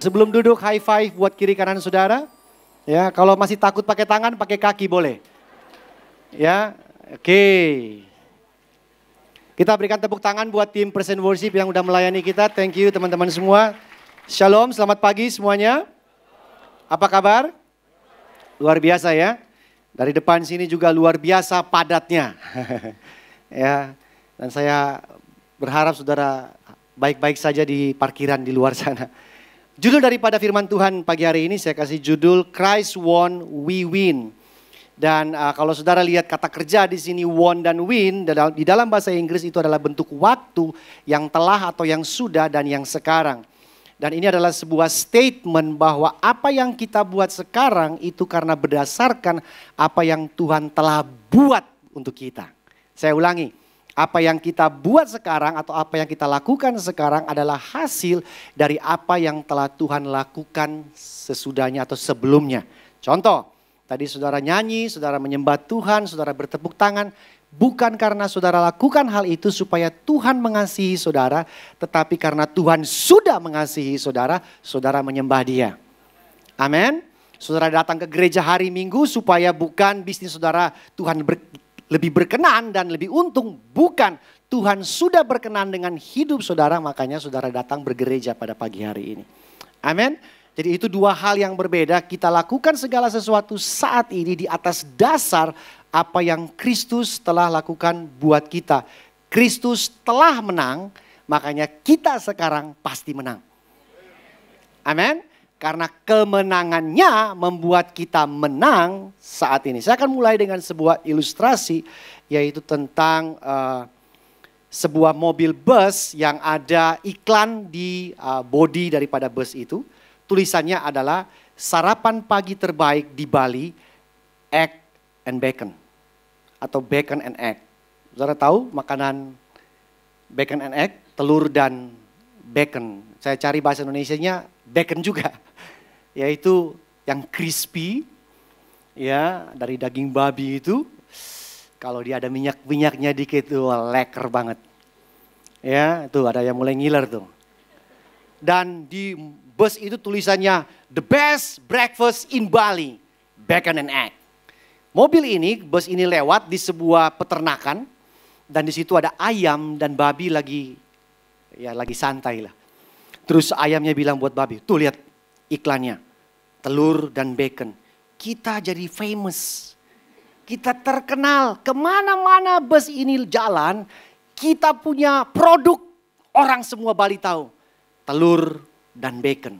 Sebelum duduk high five buat kiri kanan saudara. Ya, kalau masih takut pakai tangan, pakai kaki boleh. Ya, oke. Kita berikan tepuk tangan buat tim present worship yang udah melayani kita. Thank you teman-teman semua. Shalom, selamat pagi semuanya. Apa kabar? Luar biasa ya. Dari depan sini juga luar biasa padatnya. ya, dan saya berharap saudara baik-baik saja di parkiran di luar sana. Judul daripada firman Tuhan pagi hari ini saya kasih judul Christ won, we win. Dan uh, kalau saudara lihat kata kerja di sini won dan win di dalam bahasa Inggris itu adalah bentuk waktu yang telah atau yang sudah dan yang sekarang. Dan ini adalah sebuah statement bahwa apa yang kita buat sekarang itu karena berdasarkan apa yang Tuhan telah buat untuk kita. Saya ulangi, apa yang kita buat sekarang atau apa yang kita lakukan sekarang adalah hasil dari apa yang telah Tuhan lakukan sesudahnya atau sebelumnya. Contoh, tadi saudara nyanyi, saudara menyembah Tuhan, saudara bertepuk tangan, bukan karena saudara lakukan hal itu supaya Tuhan mengasihi saudara, tetapi karena Tuhan sudah mengasihi saudara, saudara menyembah Dia. Amin. Saudara datang ke gereja hari Minggu supaya bukan bisnis saudara Tuhan ber, lebih berkenan dan lebih untung. Bukan, Tuhan sudah berkenan dengan hidup saudara, makanya saudara datang bergereja pada pagi hari ini. Amin. Jadi itu dua hal yang berbeda. Kita lakukan segala sesuatu saat ini di atas dasar apa yang Kristus telah lakukan buat kita. Kristus telah menang, makanya kita sekarang pasti menang. Amin. Karena kemenangannya membuat kita menang saat ini. Saya akan mulai dengan sebuah ilustrasi yaitu tentang uh, sebuah mobil bus yang ada iklan di uh, bodi daripada bus itu. Tulisannya adalah sarapan pagi terbaik di Bali, egg and bacon. Atau bacon and egg. Saudara tahu makanan bacon and egg, telur dan bacon. Saya cari bahasa Indonesia-nya bacon juga, yaitu yang crispy, ya dari daging babi itu. Kalau dia ada minyak-minyaknya dikit tuh leker banget. Ya, itu ada yang mulai ngiler tuh. Dan di bus itu tulisannya the best breakfast in Bali, bacon and egg. Mobil ini, bus ini lewat di sebuah peternakan dan di situ ada ayam dan babi lagi ya lagi santai lah. Terus ayamnya bilang buat babi, tuh lihat iklannya. Telur dan bacon. Kita jadi famous. Kita terkenal. Kemana-mana bus ini jalan, kita punya produk. Orang semua Bali tahu. Telur dan bacon.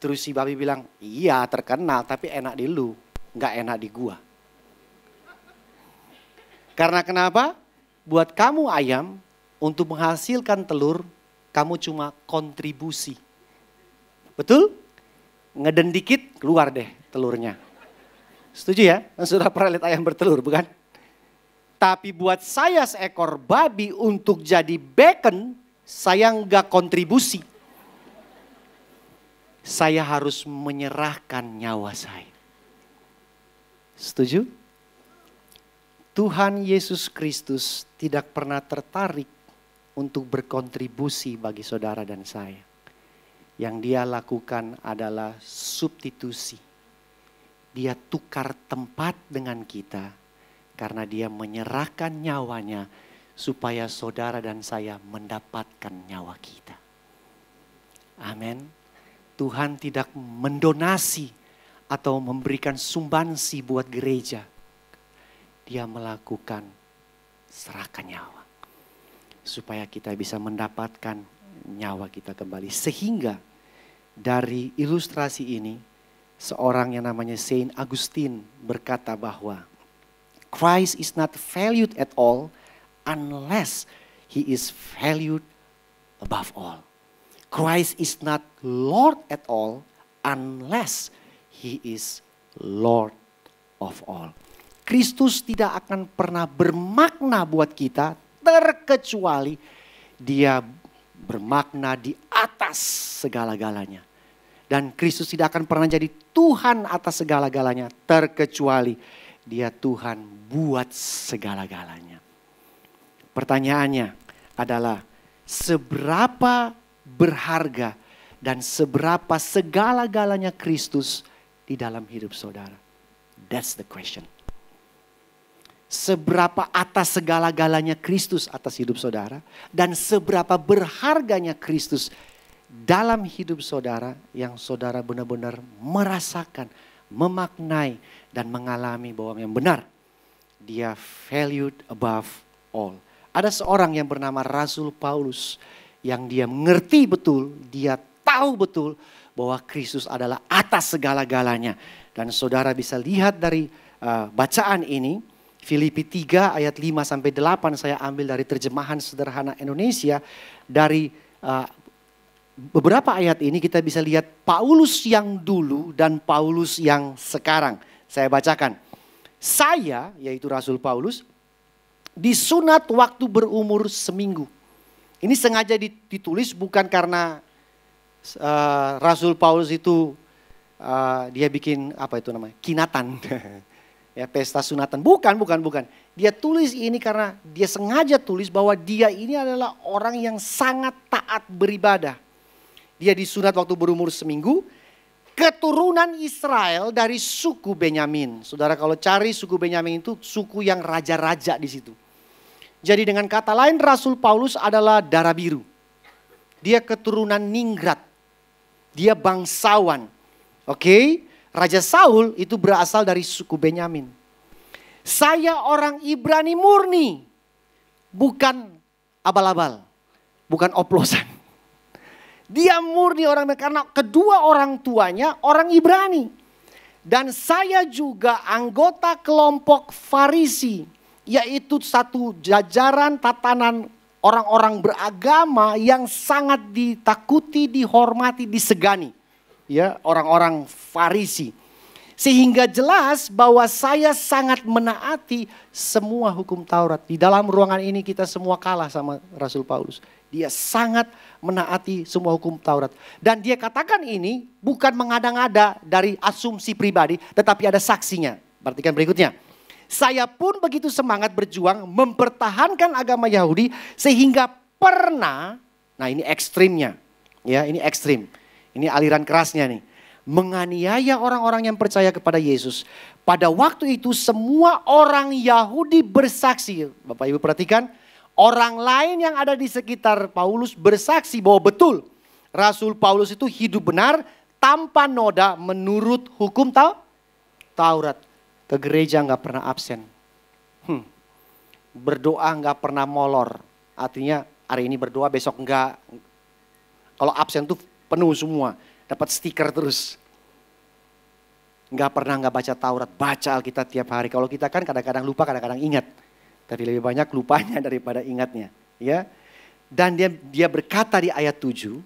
Terus si babi bilang, iya terkenal tapi enak di lu, nggak enak di gua. Karena kenapa? Buat kamu ayam, untuk menghasilkan telur, kamu cuma kontribusi. Betul? Ngeden dikit, keluar deh telurnya. Setuju ya? Sudah pernah lihat ayam bertelur, bukan? Tapi buat saya seekor babi untuk jadi bacon, saya nggak kontribusi. Saya harus menyerahkan nyawa saya. Setuju? Tuhan Yesus Kristus tidak pernah tertarik untuk berkontribusi bagi saudara dan saya. Yang dia lakukan adalah substitusi. Dia tukar tempat dengan kita karena dia menyerahkan nyawanya supaya saudara dan saya mendapatkan nyawa kita. Amin. Tuhan tidak mendonasi atau memberikan sumbansi buat gereja. Dia melakukan serahkan nyawa supaya kita bisa mendapatkan nyawa kita kembali. Sehingga dari ilustrasi ini seorang yang namanya Saint Augustine berkata bahwa Christ is not valued at all unless he is valued above all. Christ is not Lord at all unless he is Lord of all. Kristus tidak akan pernah bermakna buat kita terkecuali dia bermakna di atas segala-galanya. Dan Kristus tidak akan pernah jadi Tuhan atas segala-galanya terkecuali dia Tuhan buat segala-galanya. Pertanyaannya adalah seberapa berharga dan seberapa segala-galanya Kristus di dalam hidup saudara. That's the question seberapa atas segala-galanya Kristus atas hidup saudara dan seberapa berharganya Kristus dalam hidup saudara yang saudara benar-benar merasakan, memaknai dan mengalami bahwa yang benar dia valued above all. Ada seorang yang bernama Rasul Paulus yang dia mengerti betul, dia tahu betul bahwa Kristus adalah atas segala-galanya dan saudara bisa lihat dari uh, bacaan ini Filipi 3 ayat 5 sampai 8 saya ambil dari terjemahan sederhana Indonesia dari uh, beberapa ayat ini kita bisa lihat Paulus yang dulu dan Paulus yang sekarang. Saya bacakan. Saya yaitu Rasul Paulus disunat waktu berumur seminggu. Ini sengaja ditulis bukan karena uh, Rasul Paulus itu uh, dia bikin apa itu namanya? kinatan. ya pesta sunatan. Bukan, bukan, bukan. Dia tulis ini karena dia sengaja tulis bahwa dia ini adalah orang yang sangat taat beribadah. Dia disunat waktu berumur seminggu. Keturunan Israel dari suku Benyamin. Saudara kalau cari suku Benyamin itu suku yang raja-raja di situ. Jadi dengan kata lain Rasul Paulus adalah darah biru. Dia keturunan ningrat. Dia bangsawan. Oke. Okay? Raja Saul itu berasal dari suku Benyamin. Saya orang Ibrani murni, bukan abal-abal, bukan oplosan. Dia murni orang karena kedua orang tuanya orang Ibrani. Dan saya juga anggota kelompok Farisi, yaitu satu jajaran tatanan orang-orang beragama yang sangat ditakuti, dihormati, disegani ya orang-orang Farisi. Sehingga jelas bahwa saya sangat menaati semua hukum Taurat. Di dalam ruangan ini kita semua kalah sama Rasul Paulus. Dia sangat menaati semua hukum Taurat. Dan dia katakan ini bukan mengada-ngada dari asumsi pribadi, tetapi ada saksinya. Perhatikan berikutnya. Saya pun begitu semangat berjuang mempertahankan agama Yahudi sehingga pernah, nah ini ekstrimnya, ya ini ekstrim. Ini aliran kerasnya nih. Menganiaya orang-orang yang percaya kepada Yesus. Pada waktu itu semua orang Yahudi bersaksi. Bapak Ibu perhatikan. Orang lain yang ada di sekitar Paulus bersaksi bahwa betul. Rasul Paulus itu hidup benar tanpa noda menurut hukum tau? Taurat. Ke gereja nggak pernah absen. Hmm. Berdoa nggak pernah molor. Artinya hari ini berdoa besok nggak, Kalau absen tuh penuh semua, dapat stiker terus. Nggak pernah nggak baca Taurat, baca Alkitab tiap hari. Kalau kita kan kadang-kadang lupa, kadang-kadang ingat. Tapi lebih banyak lupanya daripada ingatnya. ya. Dan dia, dia berkata di ayat 7,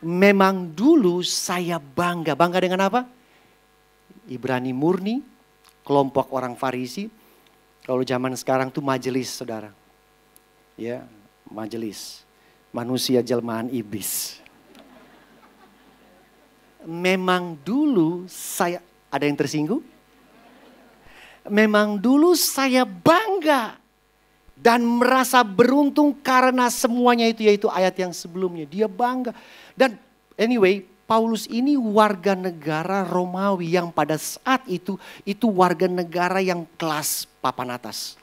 memang dulu saya bangga. Bangga dengan apa? Ibrani murni, kelompok orang Farisi. Kalau zaman sekarang tuh majelis saudara. Ya, majelis. Manusia jelmaan iblis memang dulu saya ada yang tersinggung? Memang dulu saya bangga dan merasa beruntung karena semuanya itu yaitu ayat yang sebelumnya. Dia bangga. Dan anyway, Paulus ini warga negara Romawi yang pada saat itu itu warga negara yang kelas papan atas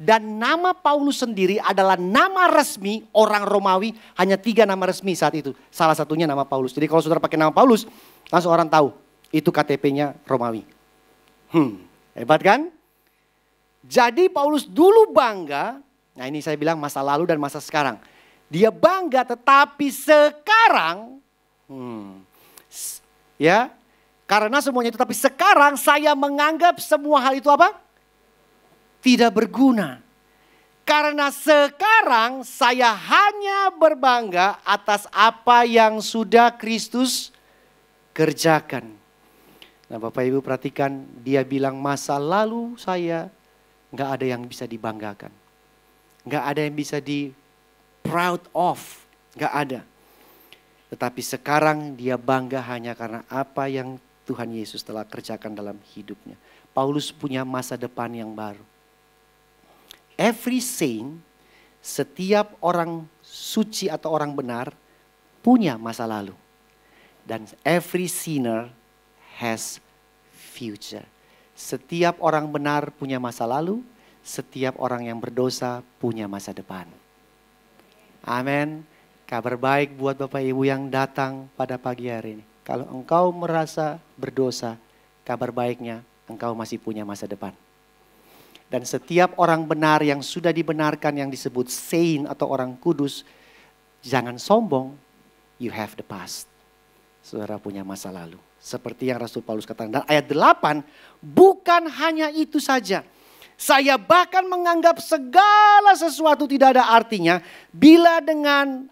dan nama Paulus sendiri adalah nama resmi orang Romawi. Hanya tiga nama resmi saat itu. Salah satunya nama Paulus. Jadi kalau saudara pakai nama Paulus, langsung orang tahu itu KTP-nya Romawi. Hmm, hebat kan? Jadi Paulus dulu bangga, nah ini saya bilang masa lalu dan masa sekarang. Dia bangga tetapi sekarang, hmm, ya karena semuanya itu. Tapi sekarang saya menganggap semua hal itu apa? tidak berguna. Karena sekarang saya hanya berbangga atas apa yang sudah Kristus kerjakan. Nah Bapak Ibu perhatikan dia bilang masa lalu saya nggak ada yang bisa dibanggakan. Nggak ada yang bisa di proud of, nggak ada. Tetapi sekarang dia bangga hanya karena apa yang Tuhan Yesus telah kerjakan dalam hidupnya. Paulus punya masa depan yang baru every saint, setiap orang suci atau orang benar punya masa lalu. Dan every sinner has future. Setiap orang benar punya masa lalu, setiap orang yang berdosa punya masa depan. Amin. Kabar baik buat Bapak Ibu yang datang pada pagi hari ini. Kalau engkau merasa berdosa, kabar baiknya engkau masih punya masa depan. Dan setiap orang benar yang sudah dibenarkan yang disebut saint atau orang kudus, jangan sombong, you have the past. Saudara punya masa lalu. Seperti yang Rasul Paulus katakan. Dan ayat 8, bukan hanya itu saja. Saya bahkan menganggap segala sesuatu tidak ada artinya bila dengan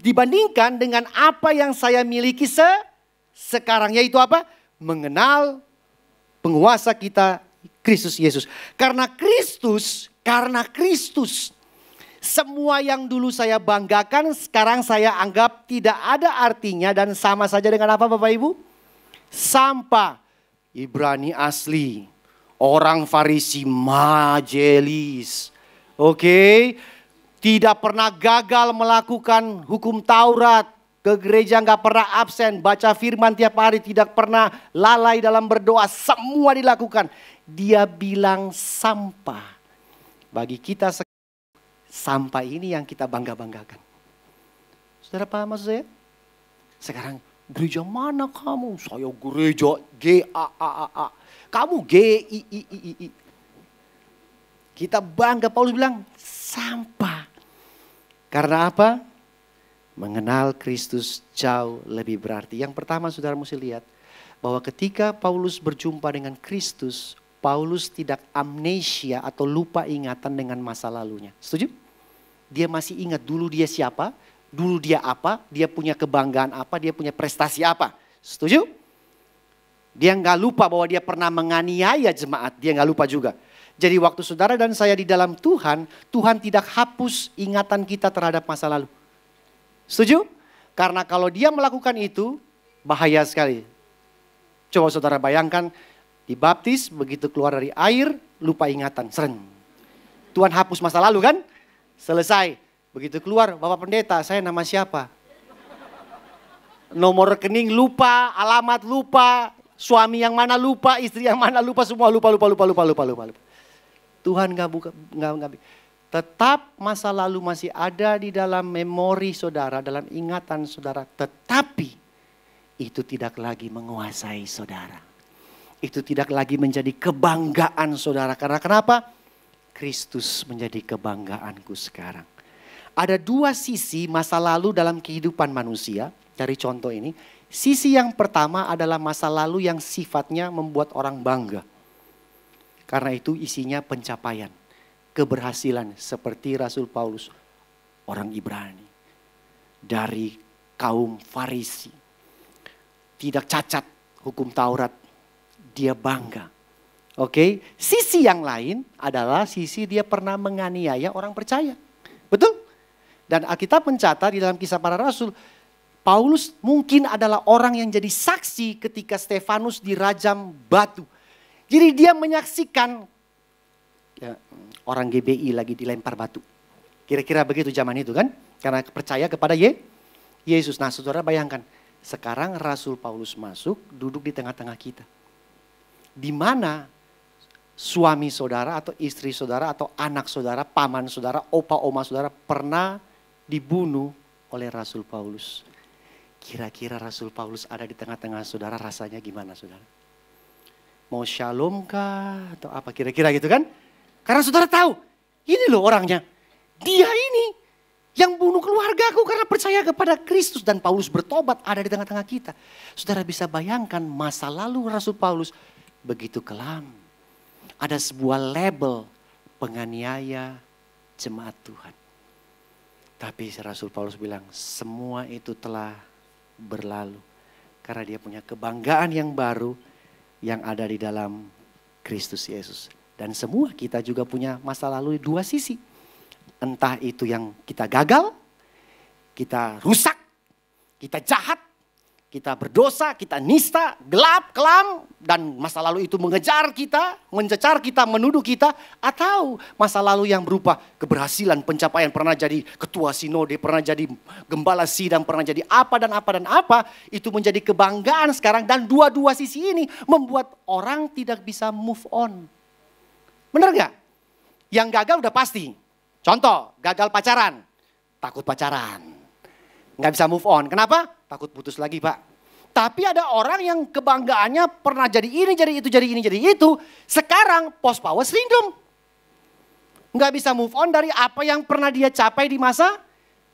dibandingkan dengan apa yang saya miliki se sekarang yaitu apa? Mengenal penguasa kita Kristus Yesus. Karena Kristus, karena Kristus semua yang dulu saya banggakan sekarang saya anggap tidak ada artinya dan sama saja dengan apa Bapak Ibu? Sampah. Ibrani asli. Orang Farisi majelis. Oke. Tidak pernah gagal melakukan hukum Taurat. Ke gereja nggak pernah absen, baca firman tiap hari, tidak pernah lalai dalam berdoa. Semua dilakukan. Dia bilang sampah. Bagi kita sampah ini yang kita bangga-banggakan. Saudara paham maksud saya? Sekarang gereja mana kamu? Saya gereja G A A A A. Kamu G I I I I. Kita bangga Paulus bilang sampah. Karena apa? Mengenal Kristus jauh lebih berarti. Yang pertama saudara mesti lihat bahwa ketika Paulus berjumpa dengan Kristus, Paulus tidak amnesia atau lupa ingatan dengan masa lalunya. Setuju? Dia masih ingat dulu dia siapa, dulu dia apa, dia punya kebanggaan apa, dia punya prestasi apa. Setuju? Dia nggak lupa bahwa dia pernah menganiaya jemaat, dia nggak lupa juga. Jadi waktu saudara dan saya di dalam Tuhan, Tuhan tidak hapus ingatan kita terhadap masa lalu. Setuju? Karena kalau dia melakukan itu, bahaya sekali. Coba saudara bayangkan Dibaptis, begitu keluar dari air, lupa ingatan, seren. Tuhan hapus masa lalu kan? Selesai. Begitu keluar, Bapak Pendeta, saya nama siapa? Nomor rekening lupa, alamat lupa, suami yang mana lupa, istri yang mana lupa, semua lupa, lupa, lupa, lupa, lupa, lupa. lupa. Tuhan gak buka, nggak nggak. Tetap masa lalu masih ada di dalam memori saudara, dalam ingatan saudara. Tetapi itu tidak lagi menguasai saudara itu tidak lagi menjadi kebanggaan saudara. Karena kenapa? Kristus menjadi kebanggaanku sekarang. Ada dua sisi masa lalu dalam kehidupan manusia dari contoh ini. Sisi yang pertama adalah masa lalu yang sifatnya membuat orang bangga. Karena itu isinya pencapaian, keberhasilan seperti Rasul Paulus, orang Ibrani dari kaum Farisi. Tidak cacat hukum Taurat dia bangga. Oke, okay? sisi yang lain adalah sisi dia pernah menganiaya orang percaya. Betul? Dan Alkitab mencatat di dalam kisah para rasul, Paulus mungkin adalah orang yang jadi saksi ketika Stefanus dirajam batu. Jadi dia menyaksikan ya, orang GBI lagi dilempar batu. Kira-kira begitu zaman itu kan? Karena percaya kepada Ye, Yesus. Nah saudara bayangkan, sekarang Rasul Paulus masuk duduk di tengah-tengah kita di mana suami saudara atau istri saudara atau anak saudara, paman saudara, opa oma saudara pernah dibunuh oleh Rasul Paulus. Kira-kira Rasul Paulus ada di tengah-tengah saudara rasanya gimana saudara? Mau shalom kah atau apa kira-kira gitu kan? Karena saudara tahu ini loh orangnya. Dia ini yang bunuh keluarga aku karena percaya kepada Kristus dan Paulus bertobat ada di tengah-tengah kita. Saudara bisa bayangkan masa lalu Rasul Paulus begitu kelam. Ada sebuah label penganiaya jemaat Tuhan. Tapi Rasul Paulus bilang semua itu telah berlalu. Karena dia punya kebanggaan yang baru yang ada di dalam Kristus Yesus. Dan semua kita juga punya masa lalu dua sisi. Entah itu yang kita gagal, kita rusak, kita jahat, kita berdosa, kita nista, gelap, kelam, dan masa lalu itu mengejar kita, mencecar kita, menuduh kita, atau masa lalu yang berupa keberhasilan, pencapaian, pernah jadi ketua sinode, pernah jadi gembala sidang, pernah jadi apa dan apa dan apa, itu menjadi kebanggaan sekarang dan dua-dua sisi ini membuat orang tidak bisa move on. Benar gak? Yang gagal udah pasti. Contoh, gagal pacaran, takut pacaran. Nggak bisa move on. Kenapa? takut putus lagi pak. Tapi ada orang yang kebanggaannya pernah jadi ini, jadi itu, jadi ini, jadi itu. Sekarang post power syndrome. Nggak bisa move on dari apa yang pernah dia capai di masa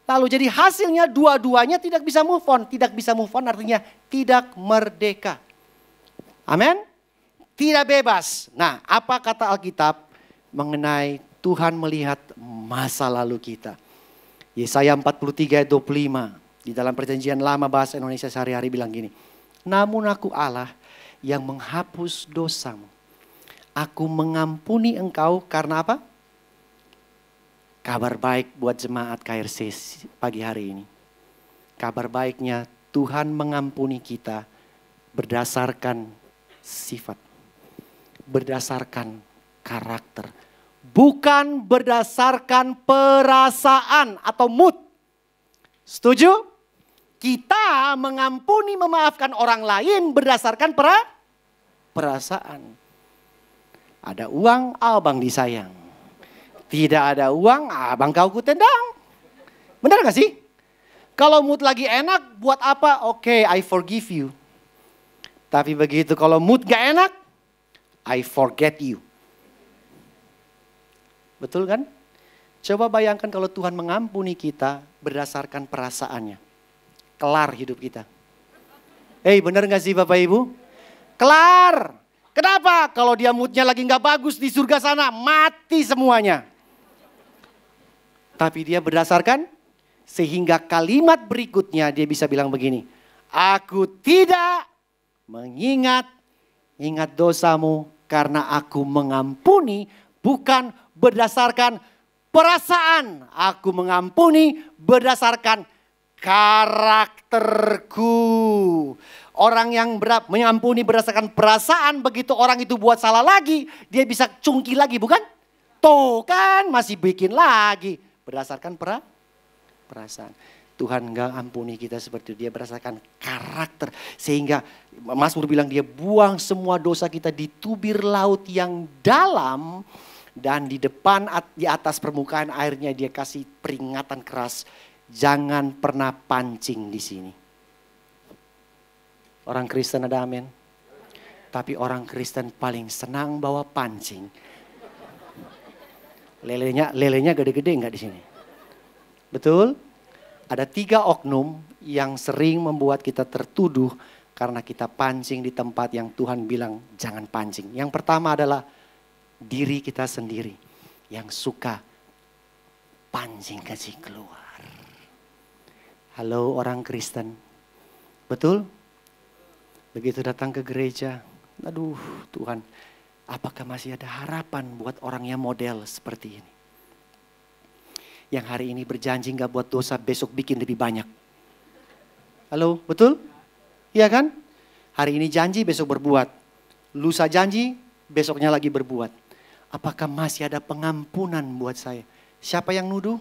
lalu. Jadi hasilnya dua-duanya tidak bisa move on. Tidak bisa move on artinya tidak merdeka. Amin. Tidak bebas. Nah apa kata Alkitab mengenai Tuhan melihat masa lalu kita. Yesaya 43 ayat 25. Di dalam perjanjian lama bahasa Indonesia sehari-hari bilang gini. Namun aku Allah yang menghapus dosamu. Aku mengampuni engkau karena apa? Kabar baik buat jemaat KRC pagi hari ini. Kabar baiknya Tuhan mengampuni kita berdasarkan sifat. Berdasarkan karakter. Bukan berdasarkan perasaan atau mood. Setuju? Kita mengampuni, memaafkan orang lain berdasarkan pera perasaan. Ada uang, abang disayang. Tidak ada uang, abang kau ku tendang. Benar gak sih? Kalau mood lagi enak, buat apa? Oke, okay, I forgive you. Tapi begitu kalau mood gak enak, I forget you. Betul kan? Coba bayangkan kalau Tuhan mengampuni kita berdasarkan perasaannya kelar hidup kita. Hei eh, benar gak sih Bapak Ibu? Kelar. Kenapa? Kalau dia moodnya lagi gak bagus di surga sana, mati semuanya. Tapi dia berdasarkan sehingga kalimat berikutnya dia bisa bilang begini. Aku tidak mengingat ingat dosamu karena aku mengampuni bukan berdasarkan perasaan. Aku mengampuni berdasarkan karakterku. Orang yang berat mengampuni berdasarkan perasaan, begitu orang itu buat salah lagi, dia bisa cungki lagi, bukan? Tuh kan masih bikin lagi. Berdasarkan pra, perasaan. Tuhan enggak ampuni kita seperti Dia berdasarkan karakter. Sehingga Mazmur bilang dia buang semua dosa kita di tubir laut yang dalam. Dan di depan di atas permukaan airnya dia kasih peringatan keras Jangan pernah pancing di sini. Orang Kristen ada amin. Tapi orang Kristen paling senang bawa pancing. Lelenya lelenya gede-gede nggak di sini. Betul? Ada tiga oknum yang sering membuat kita tertuduh karena kita pancing di tempat yang Tuhan bilang jangan pancing. Yang pertama adalah diri kita sendiri yang suka pancing kasih keluar. Halo orang Kristen. Betul? Begitu datang ke gereja, aduh Tuhan, apakah masih ada harapan buat orang yang model seperti ini? Yang hari ini berjanji nggak buat dosa, besok bikin lebih banyak. Halo, betul? Iya kan? Hari ini janji, besok berbuat. Lusa janji, besoknya lagi berbuat. Apakah masih ada pengampunan buat saya? Siapa yang nuduh?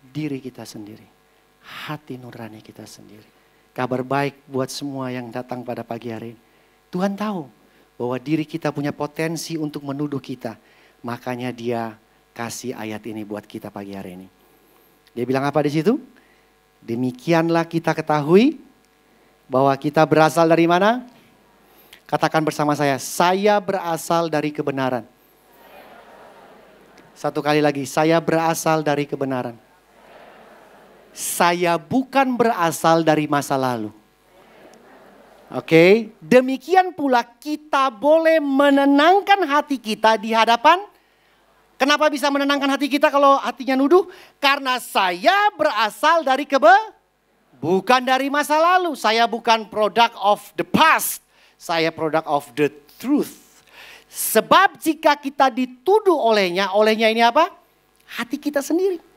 Diri kita sendiri hati nurani kita sendiri. Kabar baik buat semua yang datang pada pagi hari ini. Tuhan tahu bahwa diri kita punya potensi untuk menuduh kita. Makanya dia kasih ayat ini buat kita pagi hari ini. Dia bilang apa di situ? Demikianlah kita ketahui bahwa kita berasal dari mana? Katakan bersama saya, saya berasal dari kebenaran. Satu kali lagi, saya berasal dari kebenaran saya bukan berasal dari masa lalu. Oke, okay? demikian pula kita boleh menenangkan hati kita di hadapan. Kenapa bisa menenangkan hati kita kalau hatinya nuduh? Karena saya berasal dari kebe, bukan dari masa lalu. Saya bukan product of the past, saya product of the truth. Sebab jika kita dituduh olehnya, olehnya ini apa? Hati kita sendiri.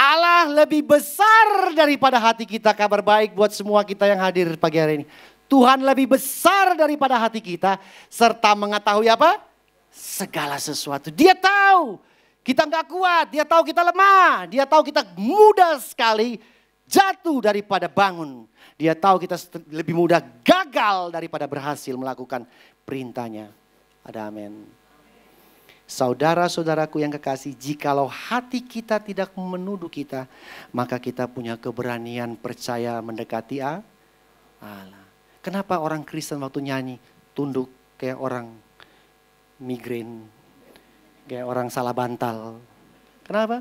Allah lebih besar daripada hati kita. Kabar baik buat semua kita yang hadir pagi hari ini. Tuhan lebih besar daripada hati kita serta mengetahui apa? Segala sesuatu. Dia tahu kita nggak kuat, dia tahu kita lemah, dia tahu kita mudah sekali jatuh daripada bangun. Dia tahu kita lebih mudah gagal daripada berhasil melakukan perintahnya. Ada amin. Saudara-saudaraku yang kekasih, jikalau hati kita tidak menuduh kita, maka kita punya keberanian percaya mendekati Allah. Kenapa orang Kristen waktu nyanyi tunduk kayak orang migrain, kayak orang salah bantal? Kenapa?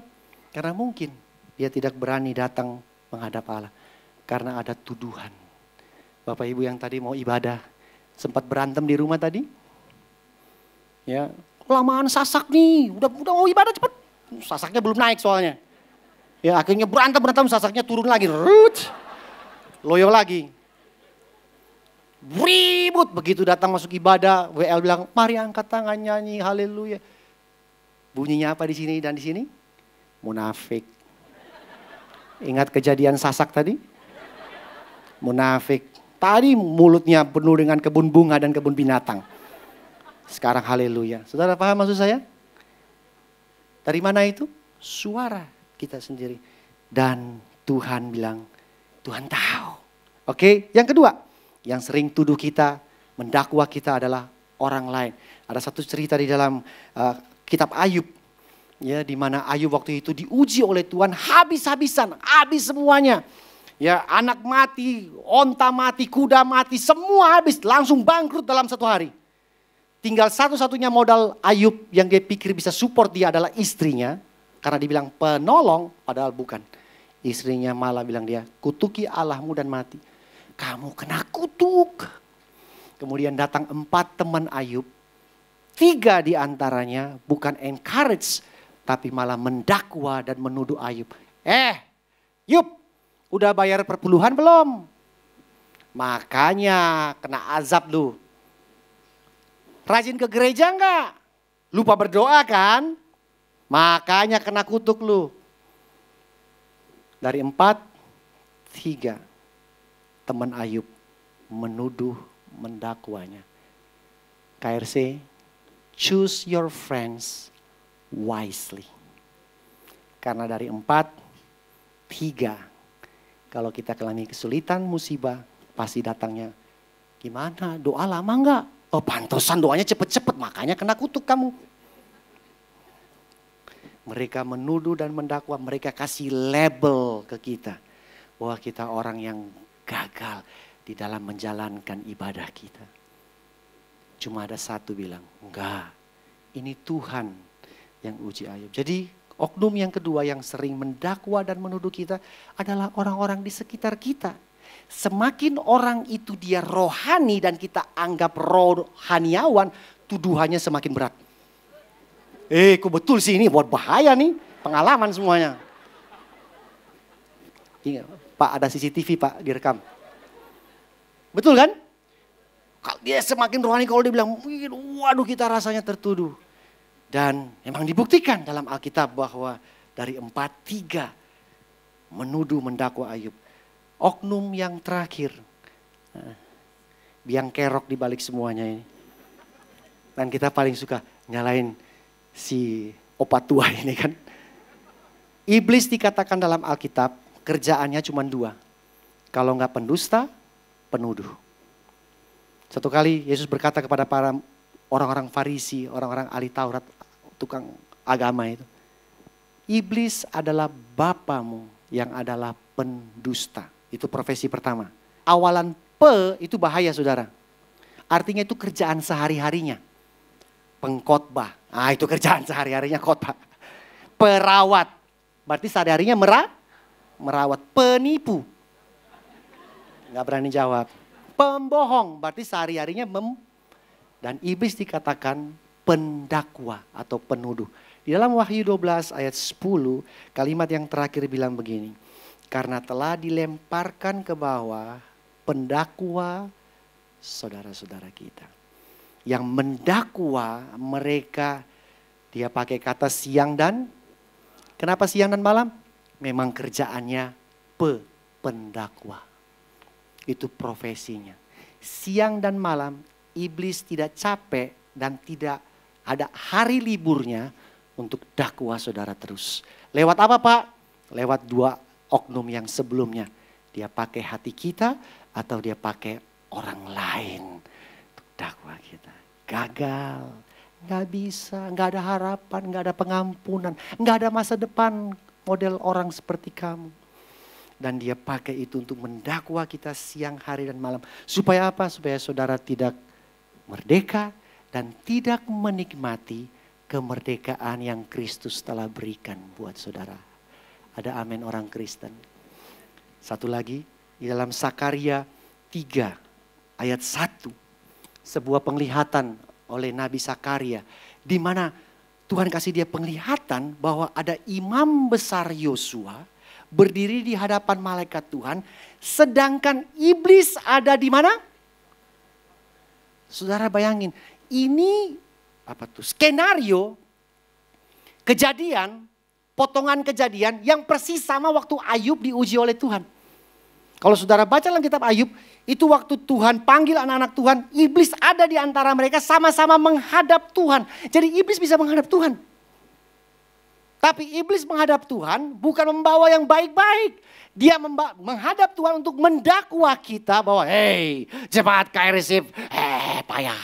Karena mungkin dia tidak berani datang menghadap Allah karena ada tuduhan. Bapak Ibu yang tadi mau ibadah sempat berantem di rumah tadi? Ya, kelamaan sasak nih. Udah udah mau oh, ibadah cepet. Sasaknya belum naik soalnya. Ya akhirnya berantem berantem sasaknya turun lagi. Rut. Loyo lagi. Ribut begitu datang masuk ibadah, WL bilang, "Mari angkat tangan nyanyi haleluya." Bunyinya apa di sini dan di sini? Munafik. Ingat kejadian sasak tadi? Munafik. Tadi mulutnya penuh dengan kebun bunga dan kebun binatang. Sekarang haleluya. Saudara paham maksud saya? Dari mana itu? Suara kita sendiri. Dan Tuhan bilang, Tuhan tahu. Oke, yang kedua, yang sering tuduh kita, mendakwa kita adalah orang lain. Ada satu cerita di dalam uh, kitab Ayub ya di mana Ayub waktu itu diuji oleh Tuhan habis-habisan, habis semuanya. Ya, anak mati, onta mati, kuda mati, semua habis, langsung bangkrut dalam satu hari. Tinggal satu-satunya modal Ayub yang dia pikir bisa support dia adalah istrinya. Karena dibilang penolong, padahal bukan. Istrinya malah bilang dia, kutuki Allahmu dan mati. Kamu kena kutuk. Kemudian datang empat teman Ayub. Tiga diantaranya bukan encourage, tapi malah mendakwa dan menuduh Ayub. Eh, Yub, udah bayar perpuluhan belum? Makanya kena azab lu. Rajin ke gereja enggak? Lupa berdoa kan? Makanya kena kutuk lu. Dari empat, tiga. Teman Ayub menuduh mendakwanya. KRC, choose your friends wisely. Karena dari empat, tiga. Kalau kita kelami kesulitan, musibah, pasti datangnya. Gimana? Doa lama enggak? Oh pantosan doanya cepat-cepat makanya kena kutuk kamu. Mereka menuduh dan mendakwa, mereka kasih label ke kita. Bahwa kita orang yang gagal di dalam menjalankan ibadah kita. Cuma ada satu bilang, enggak ini Tuhan yang uji Ayub. Jadi oknum yang kedua yang sering mendakwa dan menuduh kita adalah orang-orang di sekitar kita Semakin orang itu dia rohani dan kita anggap rohaniawan, tuduhannya semakin berat. Eh, kok betul sih ini buat bahaya nih, pengalaman semuanya. Ini, Pak ada CCTV Pak direkam. Betul kan? Kalau dia semakin rohani kalau dia bilang, waduh kita rasanya tertuduh. Dan memang dibuktikan dalam Alkitab bahwa dari empat tiga menuduh mendakwa Ayub oknum yang terakhir. Biang kerok di balik semuanya ini. Dan kita paling suka nyalain si opa tua ini kan. Iblis dikatakan dalam Alkitab kerjaannya cuma dua. Kalau nggak pendusta, penuduh. Satu kali Yesus berkata kepada para orang-orang Farisi, orang-orang ahli Taurat, tukang agama itu. Iblis adalah bapamu yang adalah pendusta. Itu profesi pertama. Awalan pe itu bahaya saudara. Artinya itu kerjaan sehari-harinya. Pengkhotbah. Ah itu kerjaan sehari-harinya khotbah. Perawat. Berarti sehari-harinya merah, merawat. Penipu. Gak berani jawab. Pembohong. Berarti sehari-harinya mem... Dan iblis dikatakan pendakwa atau penuduh. Di dalam Wahyu 12 ayat 10 kalimat yang terakhir bilang begini. Karena telah dilemparkan ke bawah pendakwa saudara-saudara kita. Yang mendakwa mereka, dia pakai kata siang dan, kenapa siang dan malam? Memang kerjaannya pe, pendakwa. Itu profesinya. Siang dan malam iblis tidak capek dan tidak ada hari liburnya untuk dakwa saudara terus. Lewat apa Pak? Lewat dua oknum yang sebelumnya. Dia pakai hati kita atau dia pakai orang lain dakwa kita. Gagal, nggak bisa, nggak ada harapan, nggak ada pengampunan, nggak ada masa depan model orang seperti kamu. Dan dia pakai itu untuk mendakwa kita siang hari dan malam. Supaya apa? Supaya saudara tidak merdeka dan tidak menikmati kemerdekaan yang Kristus telah berikan buat saudara ada amin orang Kristen. Satu lagi di dalam Sakaria 3 ayat 1 sebuah penglihatan oleh Nabi Sakaria di mana Tuhan kasih dia penglihatan bahwa ada imam besar Yosua berdiri di hadapan malaikat Tuhan sedangkan iblis ada di mana? Saudara bayangin, ini apa tuh skenario kejadian potongan kejadian yang persis sama waktu Ayub diuji oleh Tuhan. Kalau saudara baca dalam kitab Ayub, itu waktu Tuhan panggil anak-anak Tuhan, iblis ada di antara mereka sama-sama menghadap Tuhan. Jadi iblis bisa menghadap Tuhan. Tapi iblis menghadap Tuhan bukan membawa yang baik-baik. Dia menghadap Tuhan untuk mendakwa kita bahwa hei jemaat kairisif, hei eh, payah.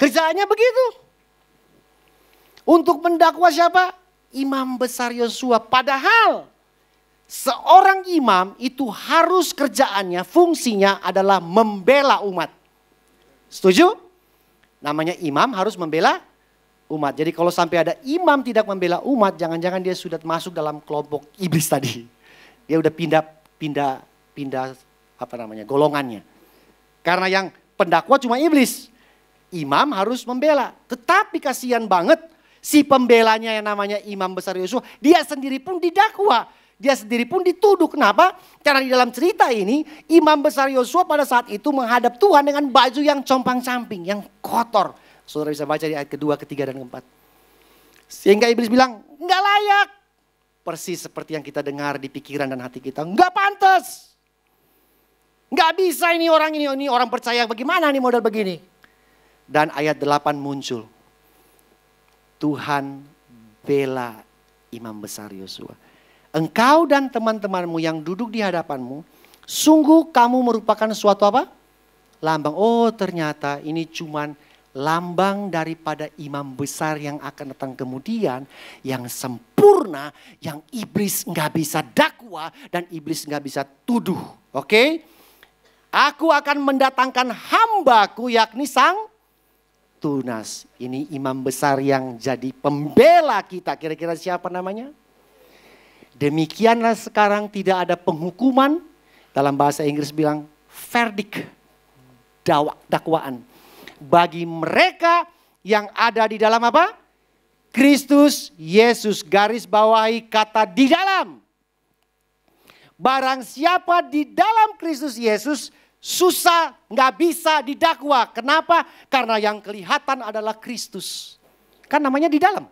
Kerjaannya begitu. Untuk mendakwa siapa? Imam besar Yosua. Padahal seorang imam itu harus kerjaannya, fungsinya adalah membela umat. Setuju? Namanya imam harus membela umat. Jadi kalau sampai ada imam tidak membela umat, jangan-jangan dia sudah masuk dalam kelompok iblis tadi. Dia udah pindah pindah pindah apa namanya? golongannya. Karena yang pendakwa cuma iblis. Imam harus membela. Tetapi kasihan banget Si pembelanya yang namanya Imam Besar Yosua, dia sendiri pun didakwa. Dia sendiri pun dituduh. Kenapa? Karena di dalam cerita ini, Imam Besar Yosua pada saat itu menghadap Tuhan dengan baju yang compang samping yang kotor. Saudara bisa baca di ayat kedua, ketiga, dan keempat. Sehingga iblis bilang, nggak layak. Persis seperti yang kita dengar di pikiran dan hati kita. Nggak pantas. Nggak bisa ini orang ini, ini orang percaya bagaimana nih model begini. Dan ayat delapan muncul. Tuhan bela imam besar Yosua. Engkau dan teman-temanmu yang duduk di hadapanmu, sungguh kamu merupakan suatu apa? Lambang. Oh ternyata ini cuman lambang daripada imam besar yang akan datang kemudian yang sempurna yang iblis nggak bisa dakwa dan iblis nggak bisa tuduh oke okay? aku akan mendatangkan hambaku yakni sang tunas. Ini imam besar yang jadi pembela kita. Kira-kira siapa namanya? Demikianlah sekarang tidak ada penghukuman. Dalam bahasa Inggris bilang verdict, dakwaan. Bagi mereka yang ada di dalam apa? Kristus Yesus garis bawahi kata di dalam. Barang siapa di dalam Kristus Yesus, susah, nggak bisa didakwa. Kenapa? Karena yang kelihatan adalah Kristus. Kan namanya di dalam.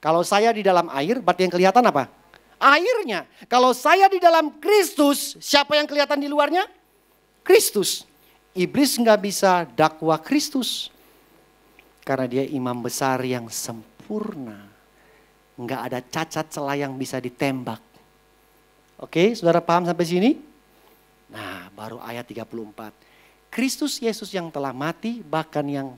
Kalau saya di dalam air, berarti yang kelihatan apa? Airnya. Kalau saya di dalam Kristus, siapa yang kelihatan di luarnya? Kristus. Iblis nggak bisa dakwa Kristus. Karena dia imam besar yang sempurna. Nggak ada cacat celah yang bisa ditembak. Oke, saudara paham sampai sini? Nah, baru ayat 34. Kristus Yesus yang telah mati, bahkan yang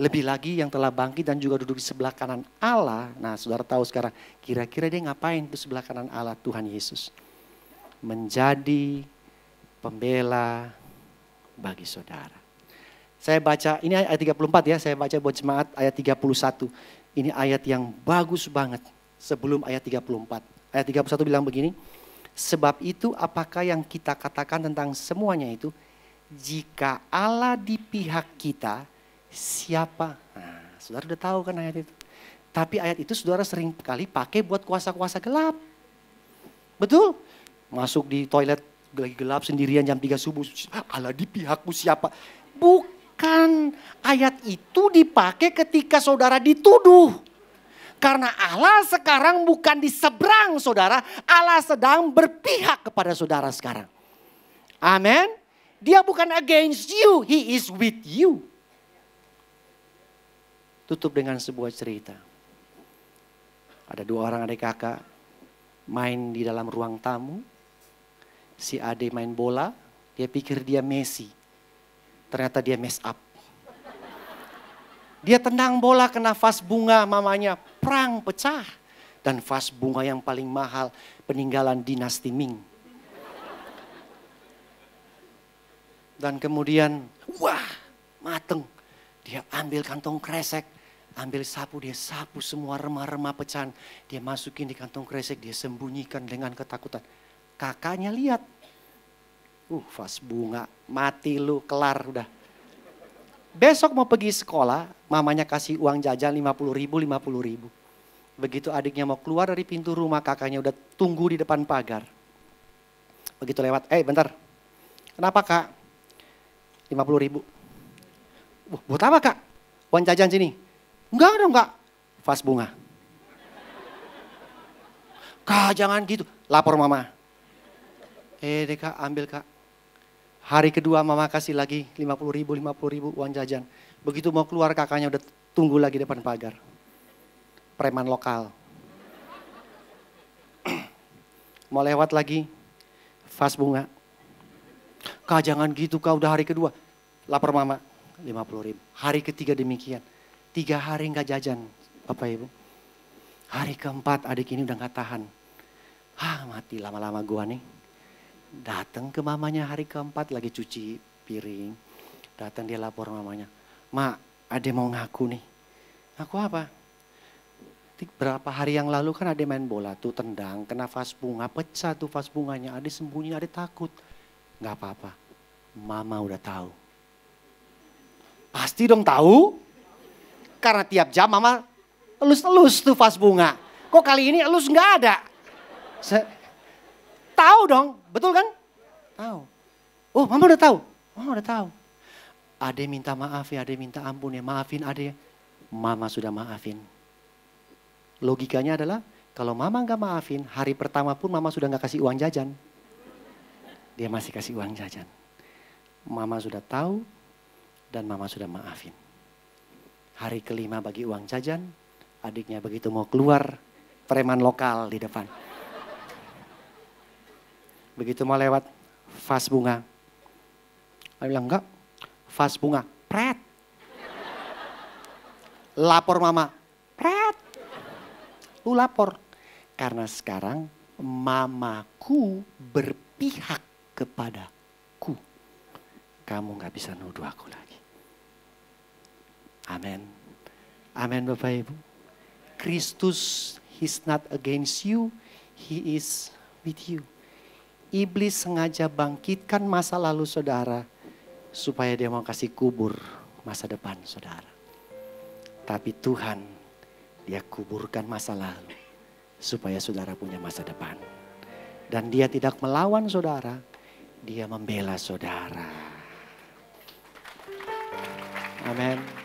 lebih lagi yang telah bangkit dan juga duduk di sebelah kanan Allah. Nah, saudara tahu sekarang, kira-kira dia ngapain di sebelah kanan Allah Tuhan Yesus? Menjadi pembela bagi saudara. Saya baca, ini ayat 34 ya, saya baca buat jemaat ayat 31. Ini ayat yang bagus banget sebelum ayat 34. Ayat 31 bilang begini, Sebab itu apakah yang kita katakan tentang semuanya itu? Jika Allah di pihak kita, siapa? Nah, saudara sudah tahu kan ayat itu. Tapi ayat itu saudara sering kali pakai buat kuasa-kuasa gelap. Betul? Masuk di toilet lagi gelap sendirian jam 3 subuh. Allah di pihakku siapa? Bukan. Ayat itu dipakai ketika saudara dituduh. Karena Allah sekarang bukan di seberang saudara, Allah sedang berpihak kepada saudara sekarang. Amin. Dia bukan against you, he is with you. Tutup dengan sebuah cerita. Ada dua orang adik kakak main di dalam ruang tamu. Si Ade main bola, dia pikir dia Messi. Ternyata dia mess up dia tendang bola kena vas bunga mamanya, perang pecah. Dan vas bunga yang paling mahal peninggalan dinasti Ming. Dan kemudian, wah mateng. Dia ambil kantong kresek, ambil sapu, dia sapu semua remah-remah pecahan. Dia masukin di kantong kresek, dia sembunyikan dengan ketakutan. Kakaknya lihat. Uh, vas bunga, mati lu, kelar udah. Besok mau pergi sekolah, mamanya kasih uang jajan 50 ribu, 50 ribu. Begitu adiknya mau keluar dari pintu rumah, kakaknya udah tunggu di depan pagar. Begitu lewat, eh bentar, kenapa kak? 50 ribu. Buat apa kak? Uang jajan sini. Enggak dong kak, fast bunga. Kak jangan gitu, lapor mama. Eh deh kak, ambil kak. Hari kedua mama kasih lagi 50 ribu, 50 ribu uang jajan. Begitu mau keluar kakaknya udah tunggu lagi depan pagar. Preman lokal. mau lewat lagi, vas bunga. Kak jangan gitu kak udah hari kedua. Lapar mama, 50 ribu. Hari ketiga demikian. Tiga hari nggak jajan Bapak Ibu. Hari keempat adik ini udah nggak tahan. Ah mati lama-lama gua nih Datang ke mamanya hari keempat lagi cuci piring. Datang dia lapor mamanya. Mak, ade mau ngaku nih. aku apa? Berapa hari yang lalu kan ade main bola tuh tendang, kena vas bunga, pecah tuh vas bunganya. Ade sembunyi, ade takut. nggak apa-apa. Mama udah tahu. Pasti dong tahu. Karena tiap jam mama elus-elus tuh vas bunga. Kok kali ini elus nggak ada? Saya, tahu dong, betul kan? Tahu. Oh, mama udah tahu. Mama udah tahu. Ade minta maaf ya, ade minta ampun ya, maafin ade. Ya. Mama sudah maafin. Logikanya adalah kalau mama nggak maafin, hari pertama pun mama sudah nggak kasih uang jajan. Dia masih kasih uang jajan. Mama sudah tahu dan mama sudah maafin. Hari kelima bagi uang jajan, adiknya begitu mau keluar, preman lokal di depan. Begitu mau lewat vas bunga. Saya bilang enggak, vas bunga, pret. Lapor mama, pret. Lu lapor. Karena sekarang mamaku berpihak kepadaku. Kamu nggak bisa nuduh aku lagi. Amin. Amin Bapak Ibu. Kristus, He's not against you, He is with you iblis sengaja bangkitkan masa lalu saudara supaya dia mau kasih kubur masa depan saudara. Tapi Tuhan dia kuburkan masa lalu supaya saudara punya masa depan. Dan dia tidak melawan saudara, dia membela saudara. Amin.